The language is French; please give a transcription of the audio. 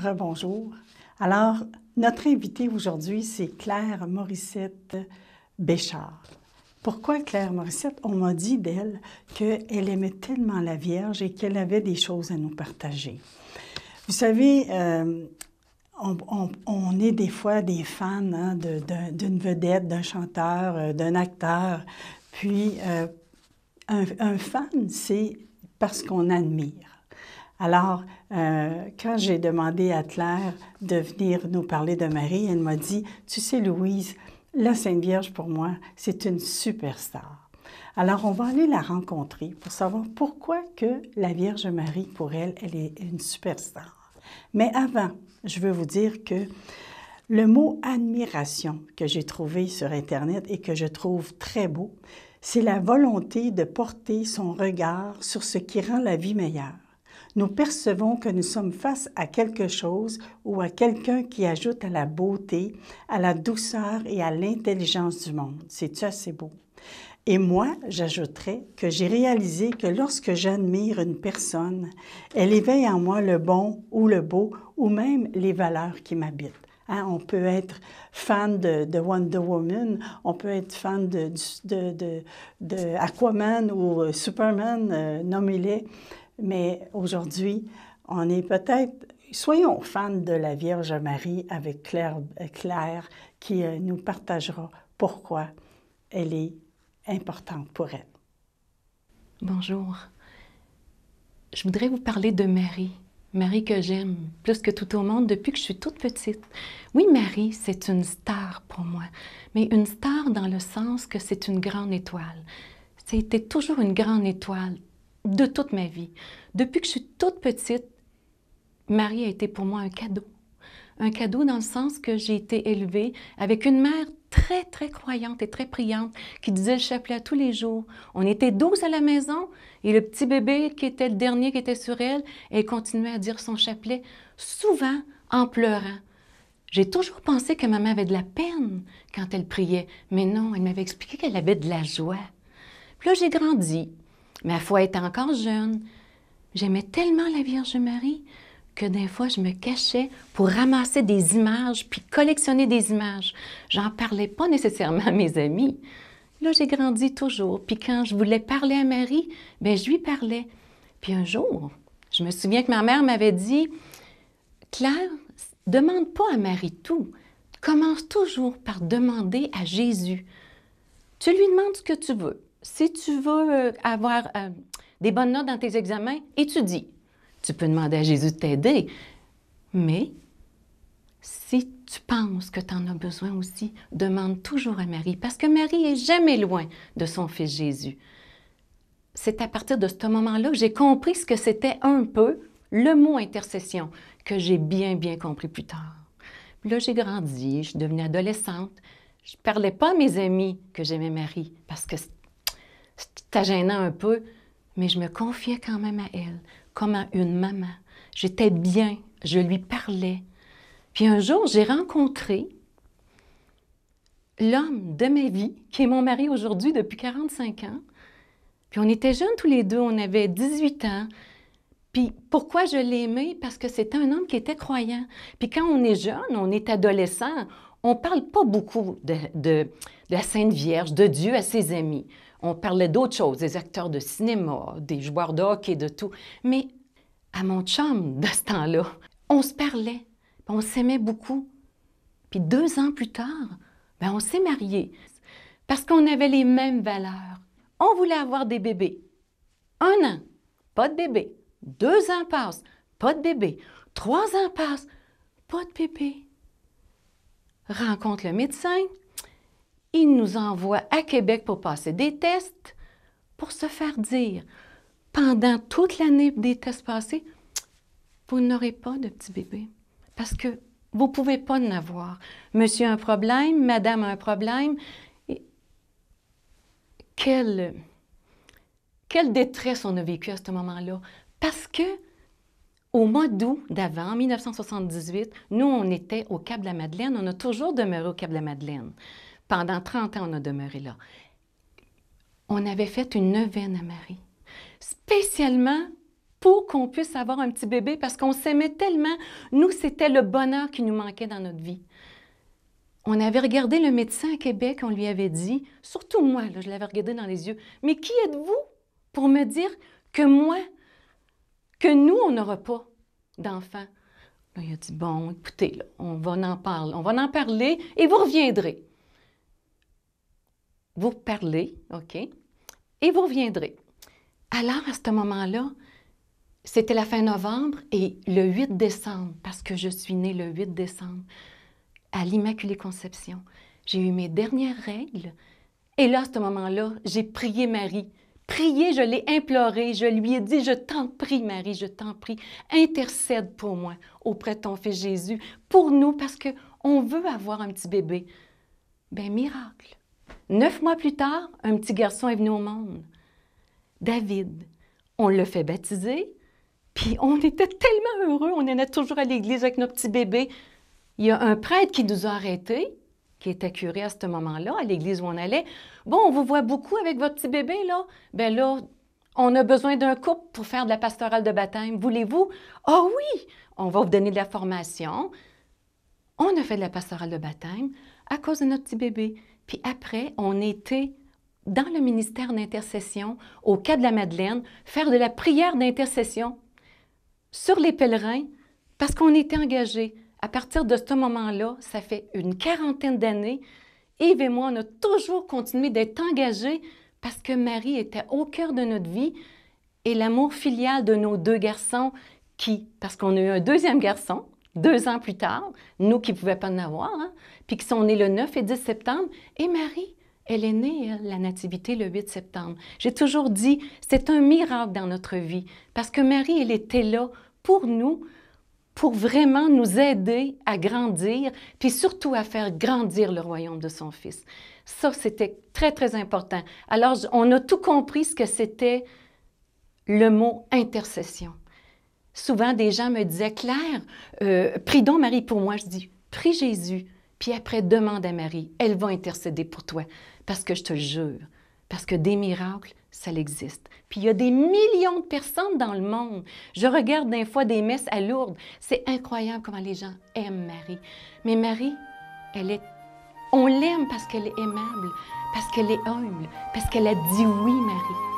Rebonjour. Alors, notre invitée aujourd'hui, c'est Claire Morissette Béchard. Pourquoi Claire Morissette? On m'a dit d'elle qu'elle aimait tellement la Vierge et qu'elle avait des choses à nous partager. Vous savez, euh, on, est des fois des fans hein, d'une vedette, d'un chanteur, euh, d'un acteur. Puis, euh, un fan, c'est parce qu'on admire. Alors, euh, quand j'ai demandé à Claire de venir nous parler de Marie, elle m'a dit, tu sais, Louise, la Sainte Vierge, pour moi, c'est une superstar. Alors, on va aller la rencontrer pour savoir pourquoi que la Vierge Marie, pour elle, elle est une superstar. Mais avant, je veux vous dire que le mot admiration que j'ai trouvé sur Internet et que je trouve très beau, c'est la volonté de porter son regard sur ce qui rend la vie meilleure nous percevons que nous sommes face à quelque chose ou à quelqu'un qui ajoute à la beauté, à la douceur et à l'intelligence du monde. C'est-tu assez beau? Et moi, j'ajouterais que j'ai réalisé que lorsque j'admire une personne, elle éveille en moi le bon ou le beau ou même les valeurs qui m'habitent. Hein, on peut être fan de, Wonder Woman, on peut être fan de, de, Aquaman ou Superman, nommé. Euh, nommez-les. Mais aujourd'hui, on est peut-être, soyons fans de la Vierge Marie avec Claire, euh, Claire qui euh, nous partagera pourquoi elle est importante pour elle. Bonjour. Je voudrais vous parler de Marie. Marie que j'aime plus que tout au monde depuis que je suis toute petite. Oui, Marie, c'est une star pour moi, mais une star dans le sens que c'est une grande étoile. C'était toujours une grande étoile, de toute ma vie. Depuis que je suis toute petite, Marie a été pour moi un cadeau. Un cadeau dans le sens que j'ai été élevée avec une mère très, très croyante et très priante qui disait le chapelet tous les jours. On était douze à la maison et le petit bébé qui était le dernier qui était sur elle, elle continuait à dire son chapelet, souvent en pleurant. J'ai toujours pensé que maman avait de la peine quand elle priait, mais non, elle m'avait expliqué qu'elle avait de la joie. Puis là, j'ai grandi, Ma foi était encore jeune. J'aimais tellement la Vierge Marie que des fois, je me cachais pour ramasser des images, puis collectionner des images. J'en parlais pas nécessairement à mes amis. Là, j'ai grandi toujours. Puis quand je voulais parler à Marie, ben je lui parlais. Puis un jour, je me souviens que ma mère m'avait dit, Claire, demande pas à Marie tout. Commence toujours par demander à Jésus. Tu lui demandes ce que tu veux si tu veux euh, avoir euh, des bonnes notes dans tes examens, étudie. Tu peux demander à Jésus de t'aider. Mais si tu penses que tu en as besoin aussi, demande toujours à Marie, parce que Marie est jamais loin de son fils Jésus. C'est à partir de ce moment-là que j'ai compris ce que c'était un peu le mot intercession, que j'ai bien, bien compris plus tard. Là, j'ai grandi, je suis devenue adolescente. Je ne parlais pas à mes amis que j'aimais Marie, parce que c'était gênant un peu, mais je me confiais quand même à elle, comme à une maman. J'étais bien, je lui parlais. Puis un jour, j'ai rencontré l'homme de ma vie, qui est mon mari aujourd'hui depuis 45 ans. Puis on était jeunes tous les deux, on avait 18 ans. Puis pourquoi je l'aimais? Parce que c'était un homme qui était croyant. Puis quand on est jeune, on est adolescent, on ne parle pas beaucoup de, de, la Sainte Vierge, de Dieu à ses amis on parlait d'autres choses, des acteurs de cinéma, des joueurs de hockey, de tout. Mais à mon chum, de ce temps-là, on se parlait, on s'aimait beaucoup. Puis deux ans plus tard, ben on s'est mariés parce qu'on avait les mêmes valeurs. On voulait avoir des bébés. Un an, pas de bébé. Deux ans passent, pas de bébé. Trois ans passent, pas de bébé. Rencontre le médecin, il nous envoie à Québec pour passer des tests, pour se faire dire pendant toute l'année des tests passés, vous n'aurez pas de petit bébé parce que vous ne pouvez pas en avoir. Monsieur a un problème, madame a un problème. quelle, détresse on a vécu à ce moment-là parce que au mois d'août d'avant, 1978, nous, on était au Cap de la Madeleine. On a toujours demeuré au Cap de la Madeleine. Pendant 30 ans, on a demeuré là. On avait fait une neuvaine à Marie, spécialement pour qu'on puisse avoir un petit bébé parce qu'on s'aimait tellement. Nous, c'était le bonheur qui nous manquait dans notre vie. On avait regardé le médecin à Québec, on lui avait dit, surtout moi, je l'avais regardé dans les yeux, mais qui êtes-vous pour me dire que moi, que nous, on n'aura pas d'enfant? » Il a dit, bon, écoutez, on, va en parler, on va en parler et vous reviendrez vous parlez, OK, et vous reviendrez. Alors, à ce moment-là, c'était la fin novembre et le 8 décembre, parce que je suis née le 8 décembre, à l'Immaculée Conception, j'ai eu mes dernières règles. Et là, à ce moment-là, j'ai prié Marie. Prié, je l'ai imploré, je lui ai dit, je t'en prie Marie, je t'en prie, intercède pour moi auprès de ton fils Jésus, pour nous, parce qu'on veut avoir un petit bébé. Ben, miracle. Neuf mois plus tard, un petit garçon est venu au monde. David. On l'a fait baptiser, puis on était tellement heureux, on allait toujours à l'église avec nos petits bébés. Il y a un prêtre qui nous a arrêtés, qui était curé à ce moment-là, à l'église où on allait. Bon, on vous voit beaucoup avec votre petit bébé, là. Ben là, on a besoin d'un couple pour faire de la pastorale de baptême. Voulez-vous? Ah oh, oui! On va vous donner de la formation. On a fait de la pastorale de baptême à cause de notre petit bébé. Puis après, on était dans le ministère d'intercession, au cas de la Madeleine, faire de la prière d'intercession sur les pèlerins parce qu'on était engagés. À partir de ce moment-là, ça fait une quarantaine d'années, Yves et moi, on a toujours continué d'être engagés parce que Marie était au cœur de notre vie et l'amour filial de nos deux garçons qui, parce qu'on a eu un deuxième garçon, deux ans plus tard, nous qui ne pouvions pas en avoir, hein, puis qui sont nés le 9 et 10 septembre, et Marie, elle est née, hein, la Nativité, le 8 septembre. J'ai toujours dit, c'est un miracle dans notre vie, parce que Marie, elle était là pour nous, pour vraiment nous aider à grandir, puis surtout à faire grandir le royaume de son Fils. Ça, c'était très, très important. Alors, on a tout compris ce que c'était le mot intercession. Souvent, des gens me disaient, Claire, euh, prie donc Marie pour moi. Je dis, prie Jésus, puis après, demande à Marie. Elle va intercéder pour toi. Parce que je te jure, parce que des miracles, ça existe. Puis il y a des millions de personnes dans le monde. Je regarde des fois des messes à Lourdes. C'est incroyable comment les gens aiment Marie. Mais Marie, elle est... on l'aime parce qu'elle est aimable, parce qu'elle est humble, parce qu'elle a dit oui, Marie.